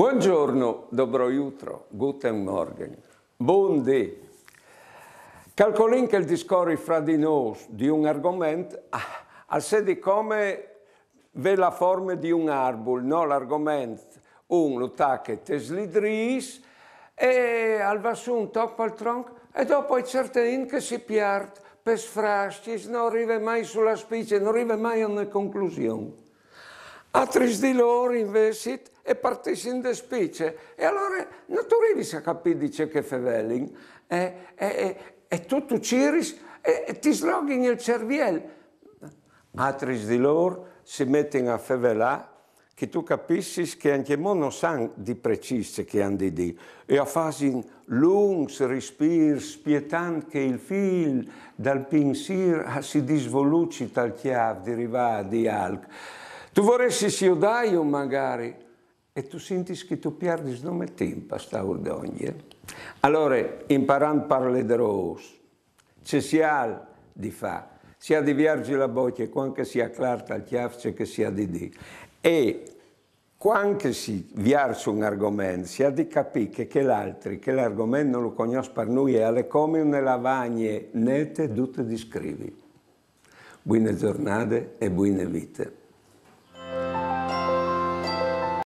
Buongiorno, dobro jutro, guten morgen, buon di. Calcolin che il discorso fra di noi di un argomento ha ah, di come ve la forma di un arbol, no? l'argomento un lo tacche teslidris e al vassù un tocco al tronco e dopo è certo che si piart per sfrasci, non arriva mai sulla specie, non arriva mai a una conclusione. A tris di loro invece e in de specie. E allora non arrivi a capire che fevelling. E, e, e, tu tu ciris e, e ti sloghi nel cerviello. Altri di loro si mettono a fevelà che tu capissi che anche mo non sanno di preciso che hanno di e a fasi lunghi respiri spietando che il fil dal pensiero si disvolucita tal chiave di rivà di alc. Tu vorresti io dai magari e tu senti che tu perdi il nome tempo a sta ordogne. Allora, imparando a parlare di rosso, ci si ha di fa, si ha di viaggi la bocca, quando si acclarta al chiafce che si di di. E quando si viaggia un argomento, si ha di capire che, l'altro, che l'argomento non lo conosce per noi, è come una lavagna netta nette, tutte scrivi. Buone giornate e buone vite.